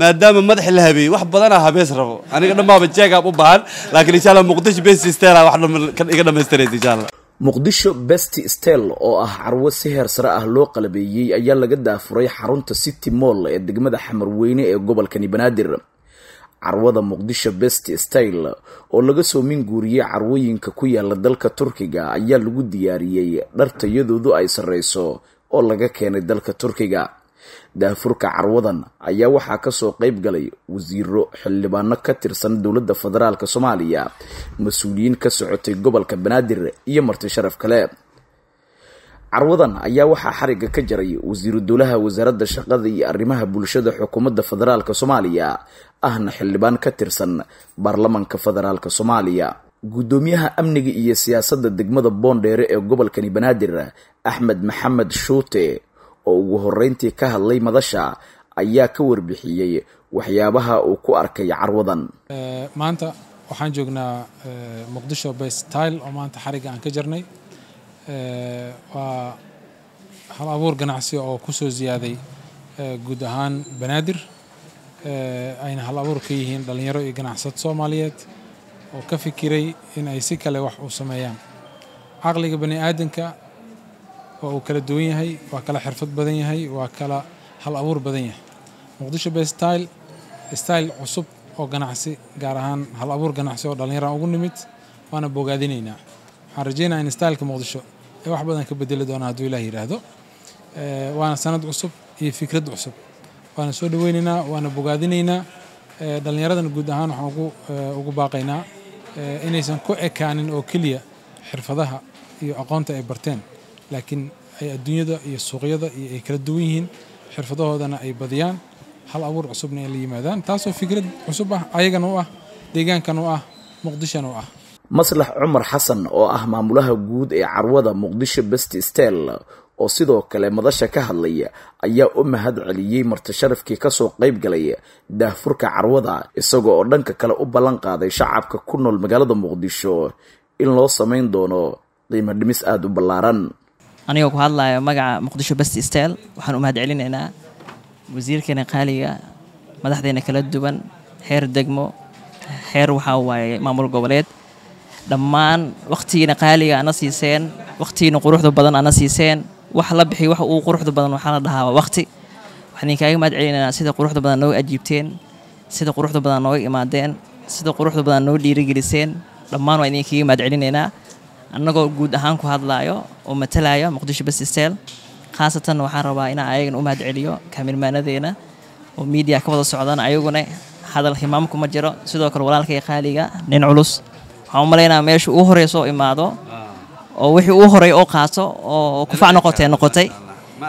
maadaama madax la habeeyey wax badanaa habees rabo aniga dhammaaba jeegab u baahan laakiin insha muqdisho best stel wax iga dhamaystiraysa muqdisho best stel oo ah carwo si heer sare ah loo qalabeeyey ayaa laga daafuray xarunta city moll ee degmada xamarweyne ee gobolkani banaadir carwada muqdisho best style oo laga soo minguuriyey carwooyinka ku yaala dalka turkiga ayaa lagu diyaariyey dhartayadoodu ay sarreyso oo laga keenay dalka turkiga daafurka carwadan ayaa waxaa kasoo qeyb galay wasiiro xildhibaano ka tirsan dowladda federaalk soomaaliya mas-uuliyiin ka socotay gobolka banaadir iyo marti sharaf kale carwadan ayaa waxaa xariga ka jaray wasiiru dowlaha wasaaradda shaqada iyo arrimaha bulshada xukuumadda federaalk soomaaliya ahna xildhibaan ka tirsan baarlamanka federaalk soomaaliya guddoomiyaha amniga iyo siyaasadda degmada boondheere ee gobolkani banaadir axmed maxamed shuute oo ugu horreyntii ka hadlay madasha ayaa ka warbixiyey waxyaabaha uu ku arkay carwadan eh, maanta waxaan joognaa eh, muqdisho baystyle oo maanta xariga aan ka jarnay eh, waa hal abuur ganacsi oo kusoo soo ziyaaday guud ahaan banaadir ayna hal abuur ka yihiin dhallinyaro iyo ganacsad soomaaliyeed oo ka fikiray in ay si kale wax u sameeyaan caqliga bani aadamka waa uu kala duwan yahay waa kala xirfad badan yahay waa kala hal abuur badan yahay muqdisho bestyle style cusub oo ganacsi gaar ahaan hal abuur ganacsi oo dhallinyaraan ugu nimid waana bogaadinaynaa waxaan rajeynaa in styleka muqdisho ee wax badan ka bedeli doona hadduu ilaah yidhaahdo waana sanad cusub iyo fikrad cusub waana soo dhaweynaynaa waana bogaadinaynaa dhallinyaradan guud ahaan waxaan ugu baaqaynaa Eh, inaysan ku ekaanin oo keliya xirfadaha iyo aqoonta ay barteen laakiin ay adduunyada iyo suuqyada iyo ay kala duwan yihiin xirfadahoodana ay badiyaan hal abuur cusubna ay la yimaadaan taasoo fikrad cusub ah ayagan u ah deegaankan u ah muqdishana u ah maslax cumar xasan oo ah maamulaha guud ee carwada muqdisho best stel oo sidoo kale madasha ka hadlaya ayaa u mahad celiyey martasharafkii kasoo qayb galaya daahfurka carwada isagoo oo dhanka kale u ballan qaaday shacabka ku nool magaalada muqdisho in loo samayn doono qiimo dhimis aada u ballaaran anigoo ku hadlayo magaca muqdisho best stel waxaan u mahad celinaynaa wasiirkeena qaaliga madaxdeena kala duwan xeer degmo xeer waxaa waaye maamul goboleed dhammaan wakhtigiina qaaliga ana siiseen wakhtigiina quruxda badan ana siiseen wax la bixiy wax uu quruxda badan waxaa la dhahaa waqti waxaan inkaaga mahad celinaynaa sida quruxda badan nooga ajiibteen sida quruxda badan nooga imaadeen sida quruxda badan noo dhiirigeliseen dhammaan waan idinkaga mahad celinaynaa annagoo guud ahaan ku hadlaayo oo matalaayo muqdisho basisteel khaasatan waxaan rabaa inaan ayagana u mahad celiyo kaamirmaanadeena oo media ka wada socdaan ayaguna hadalka imaamku ma jiro sidoo kale walaalkay qaaliga nin culus waxaan u malaynaa meesha uu horeyso imaado oo wixii uu horay oo qaato oo kufac noqotee noqotay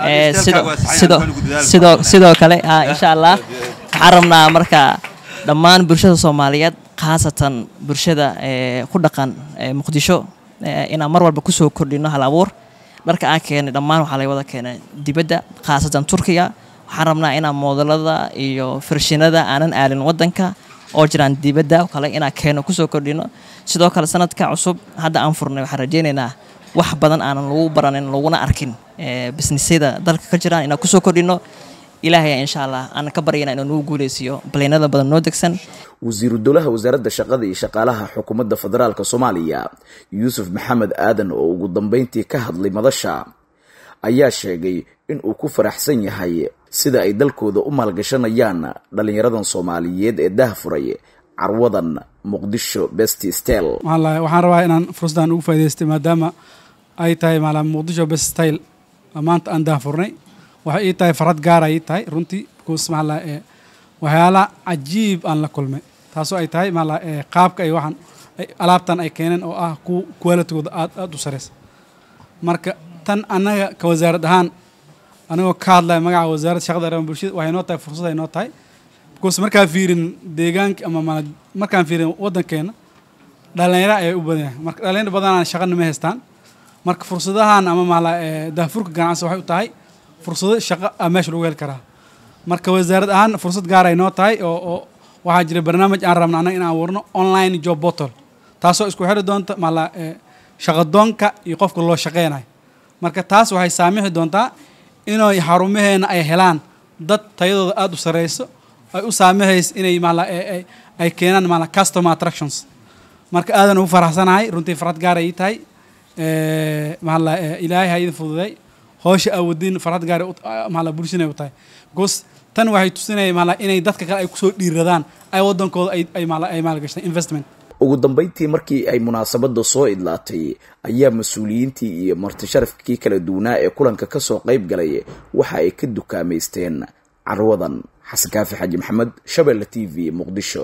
eh, sidoo kale ah, insha allah waxaan rabnaa marka dhammaan bulshada soomaaliyeed khaasatan bulshada eh, ku dhaqan eh, muqdisho inaan mar walba kusoo kordhino hal abuur dharka aan keenay dhammaan waxaa laga wada keenay dibadda khaasatan turkiya waxaan rabnaa inaan moodalada iyo farshinada aanan aalin wadanka oo jiraan dibadda oo kale inaan keeno kusoo kordhino sidoo kale sanadka cusub hadda aan furnay waxaan rajaynaynaa wax badan aanan lagu baranin laguna arkin businesyada dalka ka jiraan inaan kusoo kordhino ilaahaya insha allah aanan ka baryana inaan nuu guuleysiiyo baleenada badan noo degsan wasiiru dowlaha wasaaradda shaqada iyo shaqaalaha xukuumadda federaalka soomaaliya yuusuf maxamed aadan oo ugu dambeyntii ka hadlay madasha ayaa sheegay in uu ku faraxsan yahay sida ay dalkooda u maalgashanayaan dhallinyaradan soomaaliyeed ee daahfuray carwadan muqdisho best style maallahi waxaan rabaa inaan fursadan ugu faa'idaystay maadaama ay tahay maala muqdisho best style maanta aan daahfurnay waxay ii tahay farad gaara ii tahay runtii because maala waxyaala cajiib aan la kulmay taasoo ay tahay maala qaabka ay waxaan alaabtan ay keeneen oo ah ku kuwaalitigooda aad aad u sareysa marka tan annaga ka wasaarad ahaan anigoo ka hadlaya magaca wasaaradda shaqada arrimaha bulshada waxay noo tahay fursad ay noo tahay because markaan fiirin deegaanka ama ma markaan fiirin waddankeena dhalinyara ayay u badan yahay marka dhalinyar badanaan shaqana ma haystaan marka fursadahan ama maala eh, daafurka ganacsi waxay u tahay fursado shaqo ah meesha lagu heli karaa marka wasaarad ahaan fursad gaar ay noo tahay oo waxaa jira barnaamij aan rabna annaga in warno online job portal taasoo isku xiri doonta maala eh, shaqadoonka iyo qofka loo shaqeynayo marka taas waxay saamixi doontaa inay xarumaheena ay helaan dad tayadooda aada u sareyso ay u saamahays inay ay keenaan maala customer attractions marka aadan ugu faraxsanahay runtii farxad gaar ay ii tahay eh, maala eh, ilaahay ha idin fududay howsha aawadiin farxad gaar ah, maala bulshinay u tahay because tan waxay tusinaya maala inay dadka kale ay kusoo dhiiradaan ay waddankooda ay mala ay maalgashtay investment ugu dambeyntii markii ay munaasabadda soo idlaatay ayaa mas-uuliyiintii iyo martisharafkii kala duwanaa ee kulanka ka soo qayb galay waxa ay ka dukaamaysteen carwadan xasan kaafi xaaji maxamed shabeelle t v muqdisho